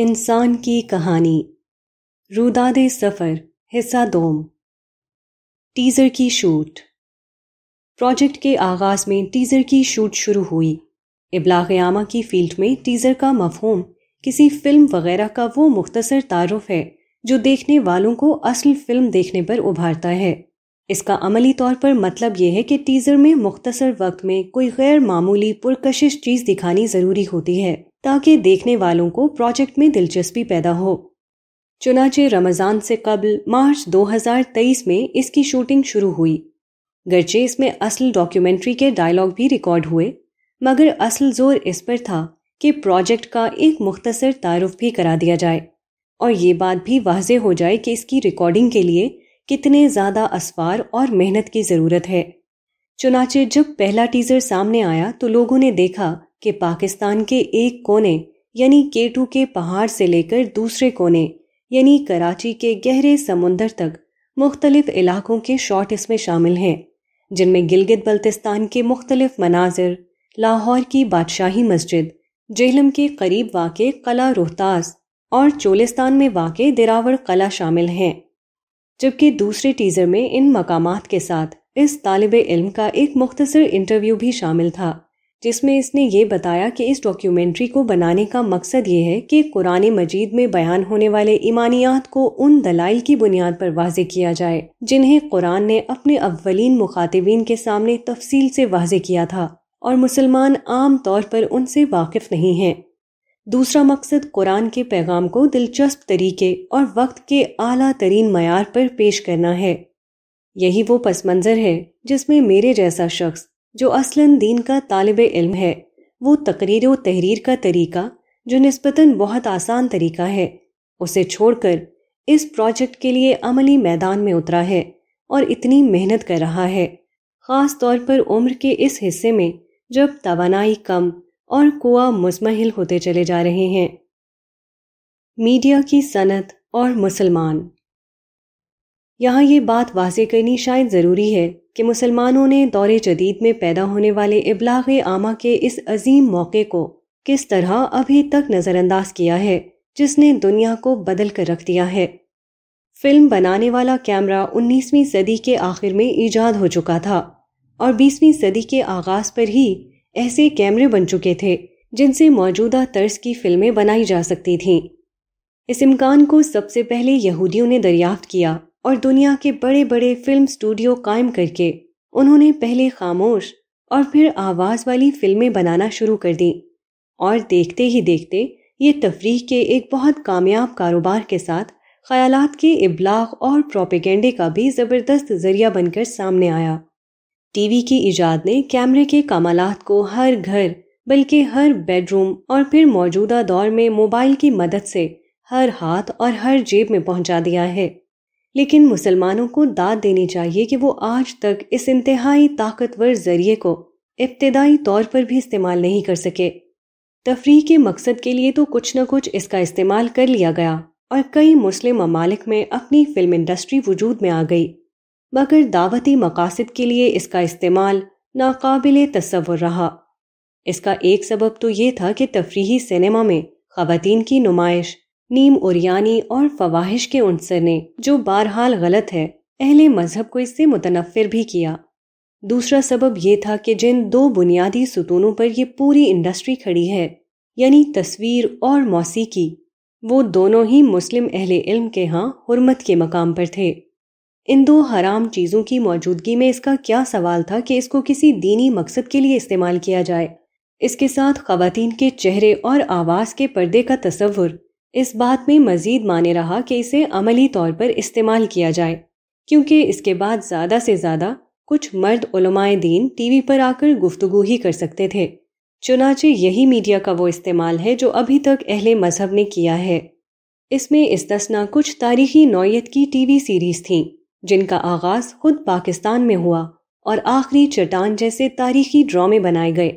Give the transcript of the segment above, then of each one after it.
इंसान की कहानी रुदाद सफ़र हिस्सा दोम टीज़र की शूट प्रोजेक्ट के आगाज़ में टीज़र की शूट शुरू हुई इबलागयामा की फील्ड में टीज़र का मफहम किसी फ़िल्म वगैरह का वो मुख्तसर तारफ़ है जो देखने वालों को असल फ़िल्म देखने पर उभारता है इसका अमली तौर पर मतलब यह है कि टीज़र में मुख्तसर वक्त में कोई गैर मामूली पुरकशिश चीज़ दिखानी ज़रूरी होती है ताकि देखने वालों को प्रोजेक्ट में दिलचस्पी पैदा हो चुनाचे रमज़ान से कबल मार्च 2023 में इसकी शूटिंग शुरू हुई गर्चे इसमें असल डॉक्यूमेंट्री के डायलॉग भी रिकॉर्ड हुए मगर असल जोर इस पर था कि प्रोजेक्ट का एक मुख्तसर तारफ भी करा दिया जाए और ये बात भी वाज हो जाए कि इसकी रिकॉर्डिंग के लिए कितने ज़्यादा असवार और मेहनत की ज़रूरत है चुनाचे जब पहला टीज़र सामने आया तो लोगों ने देखा कि पाकिस्तान के एक कोने यानी केटू के पहाड़ से लेकर दूसरे कोने यानी कराची के गहरे समुंदर तक मुख्तलिफ इलाकों के शॉट इसमें शामिल हैं जिनमें गिलगित बल्तिस्तान के मुख्तलिफ मनाजिर लाहौर की बादशाही मस्जिद जेहलम के करीब वाक़ कला रोहतास और चोलिस्तान में वाक़ दिरावर कला शामिल हैं जबकि दूसरे टीजर में इन मकाम के साथ इस तालब इल्म का एक मुख्तसर इंटरव्यू भी शामिल था जिसमें इसने ये बताया कि इस डॉक्यूमेंट्री को बनाने का मकसद ये है कि कुरान मजीद में बयान होने वाले ईमानियात को उन दलाइल की बुनियाद पर वाज किया जाए जिन्हें कुरान ने अपने अव्वलिन मुखातबीन के सामने तफसील से वाज किया था और मुसलमान आम तौर पर उनसे वाकिफ नहीं हैं दूसरा मकसद कुरान के पैगाम को दिलचस्प तरीके और वक्त के आला तरीन मैार पर पेश करना है यही वो पस मंज़र है जिसमें मेरे जैसा शख्स जो असलन दीन का तालब इल्म है वो तकरीर व तहरीर का तरीका जो नस्बता बहुत आसान तरीका है उसे छोड़कर इस प्रोजेक्ट के लिए अमली मैदान में उतरा है और इतनी मेहनत कर रहा है ख़ास तौर पर उम्र के इस हिस्से में जब तोानाई कम और कुआ मुजमहिल होते चले जा रहे हैं मीडिया की सनत और मुसलमान यहाँ ये बात वाजे करनी शायद ज़रूरी है कि मुसलमानों ने दौरे जदीद में पैदा होने वाले इबलाग आमा के इस अजीम मौके को किस तरह अभी तक नज़रअंदाज किया है जिसने दुनिया को बदल कर रख दिया है फिल्म बनाने वाला कैमरा 19वीं सदी के आखिर में ईजाद हो चुका था और 20वीं सदी के आगाज़ पर ही ऐसे कैमरे बन चुके थे जिनसे मौजूदा तर्ज की फिल्में बनाई जा सकती थीं इस इम्कान को सबसे पहले यहूदियों ने दरियाफ्त किया और दुनिया के बड़े बड़े फिल्म स्टूडियो कायम करके उन्होंने पहले खामोश और फिर आवाज़ वाली फिल्में बनाना शुरू कर दी और देखते ही देखते ये तफरीह के एक बहुत कामयाब कारोबार के साथ ख्याल के इबलाग और प्रोपेगेंडे का भी ज़बरदस्त ज़रिया बनकर सामने आया टीवी की ईजाद ने कैमरे के कमालात को हर घर बल्कि हर बेडरूम और फिर मौजूदा दौर में मोबाइल की मदद से हर हाथ और हर जेब में पहुंचा दिया है लेकिन मुसलमानों को दाद देनी चाहिए कि वो आज तक इस इंतहाई ताकतवर जरिए को इब्तदाई तौर पर भी इस्तेमाल नहीं कर सके तफरी के मकसद के लिए तो कुछ न कुछ इसका इस्तेमाल कर लिया गया और कई मुस्लिम ममालिक में अपनी फिल्म इंडस्ट्री वजूद में आ गई मगर दावती मकासद के लिए इसका इस्तेमाल नाकबिल तस्वुर रहा इसका एक सबब तो ये था कि तफरीही सिनेमा में खातन की नुमाइश नीम औरियानी और फवाहिश के अनसर ने जो बहरहाल गलत है अहले मज़हब को इससे मुतनफ़र भी किया दूसरा सबब यह था कि जिन दो बुनियादी सुतूनों पर यह पूरी इंडस्ट्री खड़ी है यानी तस्वीर और मौसीकी वो दोनों ही मुस्लिम अहल इल्म के यहाँ हरमत के मकाम पर थे इन दो हराम चीज़ों की मौजूदगी में इसका क्या सवाल था कि इसको किसी दीनी मकसद के लिए इस्तेमाल किया जाए इसके साथ खातन के चेहरे और आवाज़ के पर्दे का तस्वुर इस बात में मज़ीद माने रहा कि इसे अमली तौर पर इस्तेमाल किया जाए क्योंकि इसके बाद ज़्यादा से ज़्यादा कुछ मर्द दीन टीवी पर आकर गुफ्तु ही कर सकते थे चुनाचे यही मीडिया का वो इस्तेमाल है जो अभी तक अहले मजहब ने किया है इसमें इस तस्ना कुछ तारीखी नौीयत की टीवी सीरीज़ थीं जिनका आगाज खुद पाकिस्तान में हुआ और आखिरी चट्टान जैसे तारीखी ड्रामे बनाए गए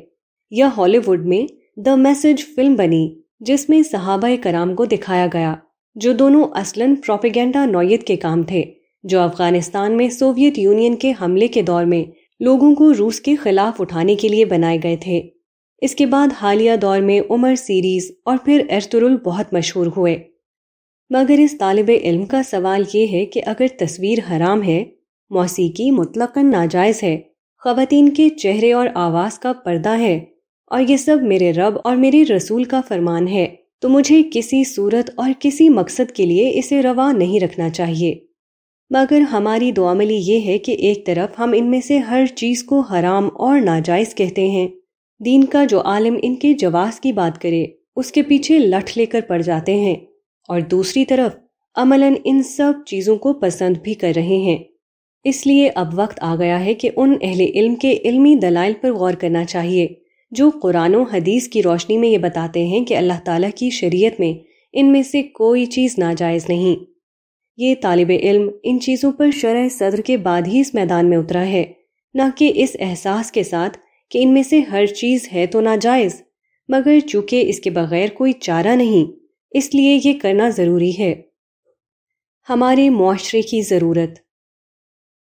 यह हॉलीवुड में द मैसेज फिल्म बनी जिसमें सहाबा कराम को दिखाया गया जो दोनों असलन प्रोपेगेंडा नौयत के काम थे जो अफगानिस्तान में सोवियत यूनियन के हमले के दौर में लोगों को रूस के खिलाफ उठाने के लिए बनाए गए थे इसके बाद हालिया दौर में उमर सीरीज और फिर एर्तुरुल बहुत मशहूर हुए मगर इस तालब इल्म का सवाल ये है कि अगर तस्वीर हराम है मौसीकी मुतलकन नाजायज़ है ख़वातीन के चेहरे और आवाज़ का पर्दा है और ये सब मेरे रब और मेरे रसूल का फरमान है तो मुझे किसी सूरत और किसी मकसद के लिए इसे रवा नहीं रखना चाहिए मगर हमारी दुआमली ये है कि एक तरफ हम इनमें से हर चीज़ को हराम और नाजायज़ कहते हैं दीन का जो आलम इनके जवास की बात करे उसके पीछे लठ लेकर पड़ जाते हैं और दूसरी तरफ अमलन इन सब चीज़ों को पसंद भी कर रहे हैं इसलिए अब वक्त आ गया है कि उन अहले इल्म के इल्मी दलाइल पर गौर करना चाहिए जो कुरान हदीस की रोशनी में ये बताते हैं कि अल्लाह ताला की शरीयत में इनमें से कोई चीज़ नाजायज़ नहीं ये तालब इल्म इन चीज़ों पर शरह सदर के बाद ही इस मैदान में उतरा है न कि इस एहसास के साथ कि इनमें से हर चीज़ है तो नाजायज़ मगर चूँकि इसके बगैर कोई चारा नहीं इसलिए ये करना ज़रूरी है हमारे मुआरे की ज़रूरत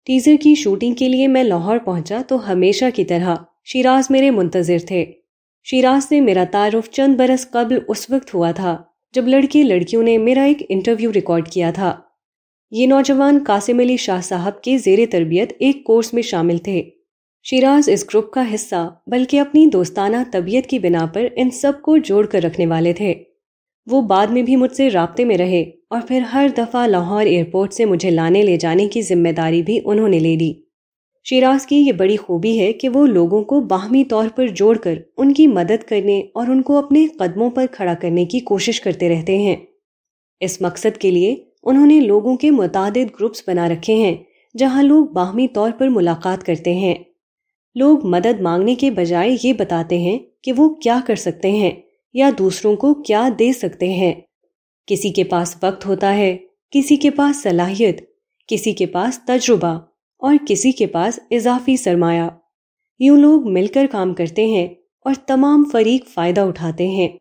टीज़र की शूटिंग के लिए मैं लाहौर पहुंचा तो हमेशा की तरह शिराज मेरे मुंतज़र थे शिराज से मेरा तारुफ चंद बरस कबल उस वक्त हुआ था जब लड़के लड़कियों ने मेरा एक इंटरव्यू रिकॉर्ड किया था ये नौजवान कासिम अली शाह साहब के जेर तरबियत एक कोर्स में शामिल थे शिराज इस ग्रुप का हिस्सा बल्कि अपनी दोस्ताना तबीयत की बिना पर इन सब को जोड़ कर रखने वाले थे वो बाद में भी मुझसे रबते में रहे और फिर हर दफ़ा लाहौर एयरपोर्ट से मुझे लाने ले जाने की जिम्मेदारी भी उन्होंने ले ली शिराज की ये बड़ी खूबी है कि वो लोगों को बाहमी तौर पर जोड़कर उनकी मदद करने और उनको अपने कदमों पर खड़ा करने की कोशिश करते रहते हैं इस मकसद के लिए उन्होंने लोगों के मुतद ग्रुप्स बना रखे हैं जहाँ लोग बाहमी तौर पर मुलाकात करते हैं लोग मदद मांगने के बजाय ये बताते हैं कि वो क्या कर सकते हैं या दूसरों को क्या दे सकते हैं किसी के पास वक्त होता है किसी के पास सलाहियत किसी के पास तजुर्बा और किसी के पास इजाफी सरमाया यूं लोग मिलकर काम करते हैं और तमाम फरीक फ़ायदा उठाते हैं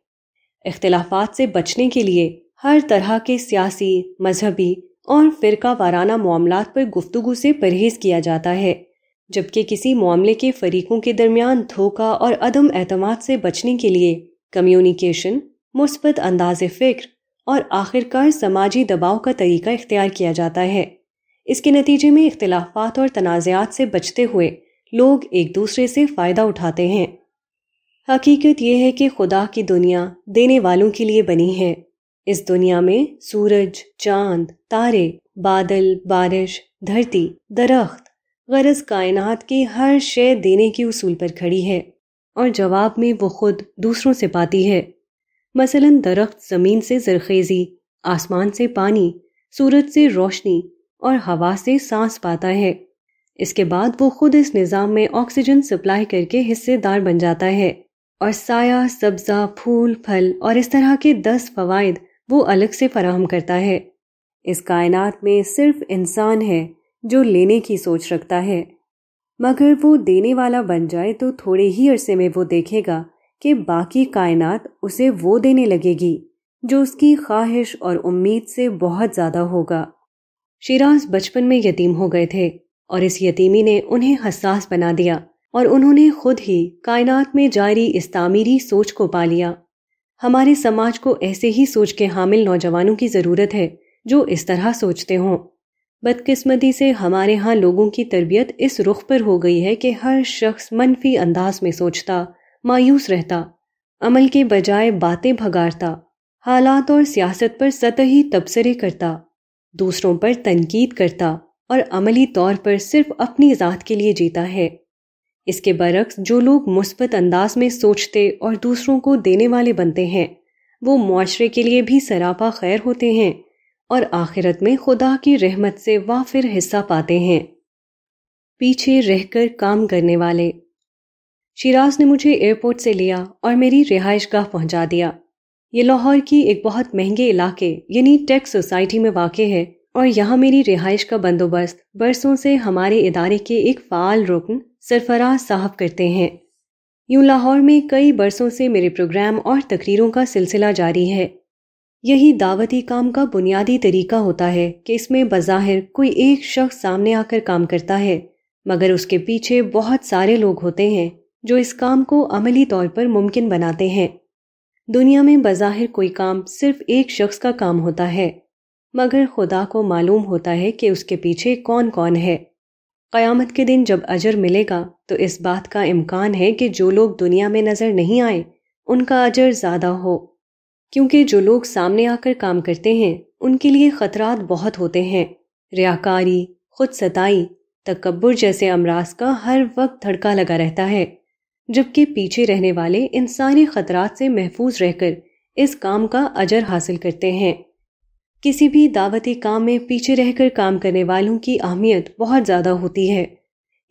इख्तलाफात से बचने के लिए हर तरह के सियासी मजहबी और फ़िरका वाराना मामला पर गुफ्तु से परहेज किया जाता है जबकि किसी मामले के फरीकों के दरमियान धोखा और अदम एतमाद से बचने के लिए कम्युनिकेशन मुस्बत अंदाज फ़िक्र और आखिरकार समाजी दबाव का तरीका इख्तियार किया जाता है इसके नतीजे में इख्तलाफात और तनाज़ात से बचते हुए लोग एक दूसरे से फ़ायदा उठाते हैं हकीकत यह है कि खुदा की दुनिया देने वालों के लिए बनी है इस दुनिया में सूरज चांद तारे बादल बारिश धरती दरख्त गरज कायनात की हर शय देने के उसूल पर खड़ी है और जवाब में वो खुद दूसरों से पाती है मसलन दरख्त ज़मीन से जरखेज़ी आसमान से पानी सूरज से रोशनी और हवा से सांस पाता है इसके बाद वो खुद इस निज़ाम में ऑक्सीजन सप्लाई करके हिस्सेदार बन जाता है और साया सब्ज़ा फूल फल और इस तरह के दस फवायद वो अलग से फराहम करता है इस कायनात में सिर्फ इंसान है जो लेने की सोच रखता है मगर वो देने वाला बन जाए तो थोड़े ही अरसे में वो देखेगा कि बाकी कायनात उसे वो देने लगेगी जो उसकी ख्वाहिश और उम्मीद से बहुत ज़्यादा होगा शिराज बचपन में यतीम हो गए थे और इस यतीमी ने उन्हें हसास बना दिया और उन्होंने खुद ही कायनात में जारी इस तामीरी सोच को पा लिया हमारे समाज को ऐसे ही सोच के हामिल नौजवानों की ज़रूरत है जो इस तरह सोचते हों बदकिस्मती से हमारे यहाँ लोगों की तरबियत इस रुख पर हो गई है कि हर शख्स मनफी अंदाज में सोचता मायूस रहता अमल के बजाय बातें भगाड़ता हालात और सियासत पर सतही तबसरे करता दूसरों पर तनकीद करता और अमली तौर पर सिर्फ अपनी ज़ात के लिए जीता है इसके बरक्स जो लोग मुस्बत अंदाज में सोचते और दूसरों को देने वाले बनते हैं वो मुआरे के लिए भी सरापा खैर होते हैं और आखिरत में खुदा की रहमत से वाफिर हिस्सा पाते हैं पीछे रहकर काम करने वाले शिराज ने मुझे एयरपोर्ट से लिया और मेरी रिहाइश गाह पहुँचा दिया ये लाहौर की एक बहुत महंगे इलाके यानी टेक सोसाइटी में वाक़ है और यहाँ मेरी रिहाइश का बंदोबस्त बरसों से हमारे इदारे के एक फ़ाल रुकन सरफराज साहब करते हैं यूं लाहौर में कई बरसों से मेरे प्रोग्राम और तकरीरों का सिलसिला जारी है यही दावती काम का बुनियादी तरीका होता है कि इसमें बज़ाहिर कोई एक शख्स सामने आकर काम करता है मगर उसके पीछे बहुत सारे लोग होते हैं जो इस काम को अमली तौर पर मुमकिन बनाते हैं दुनिया में बज़ाहिर कोई काम सिर्फ एक शख्स का काम होता है मगर खुदा को मालूम होता है कि उसके पीछे कौन कौन है क़यामत के दिन जब अजर मिलेगा तो इस बात का इम्कान है कि जो लोग दुनिया में नज़र नहीं आए उनका अजर ज़्यादा हो क्योंकि जो लोग सामने आकर काम करते हैं उनके लिए खतरात बहुत होते हैं रियाकारी खुद सताई तकबर जैसे अमराज का हर वक्त धड़का लगा रहता है जबकि पीछे रहने वाले इन सारे खतरात से महफूज रहकर इस काम का अजर हासिल करते हैं किसी भी दावती काम में पीछे रहकर काम करने वालों की अहमियत बहुत ज़्यादा होती है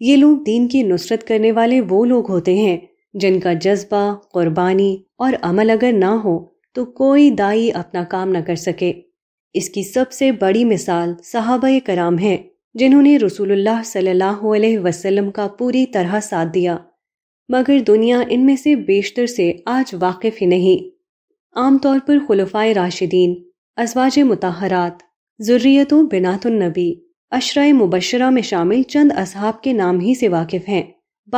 ये लोग दीन की नुसरत करने वाले वो लोग होते हैं जिनका जज्बा कुर्बानी और अमल अगर ना हो तो कोई दाई अपना काम न कर सके इसकी सबसे बड़ी मिसाल साहब कराम है जिन्होंने रसूलुल्लाह सल्लल्लाहु अलैहि वसल्लम का पूरी तरह साथ दिया मगर दुनिया इनमें से बेशतर से आज वाकिफ ही नहीं आमतौर पर खुलफाए राशिदीन अजवाज मतहरात ज़ुर्रियतों बिनातुलनबी अशरा मुबशरा में शामिल चंद असहाब के नाम ही से वाकिफ हैं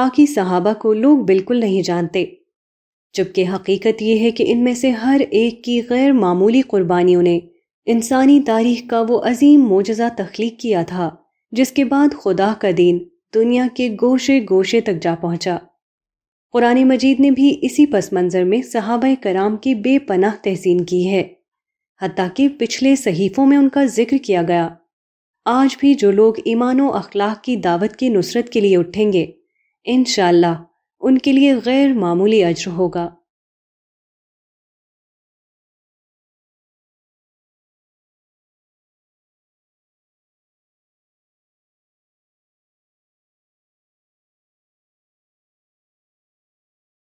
बाकी सहाबा को लोग बिल्कुल नहीं जानते जबकि हकीकत यह है कि इनमें से हर एक की गैर मामूली कुर्बानियों ने इंसानी तारीख का वो अजीम मोजा तख्लीक किया था जिसके बाद खुदा का दीन दुनिया के गोशे गोशे तक जा पहुंचा कुरान मजीद ने भी इसी पस मंज़र में सहाब कराम की बेपनाह तहसीन की है हती कि पिछले सहीफ़ों में उनका जिक्र किया गया आज भी जो लोग ईमान अखलाक की दावत की नुसरत के लिए उठेंगे इन उनके लिए गैर मामूली अज्र होगा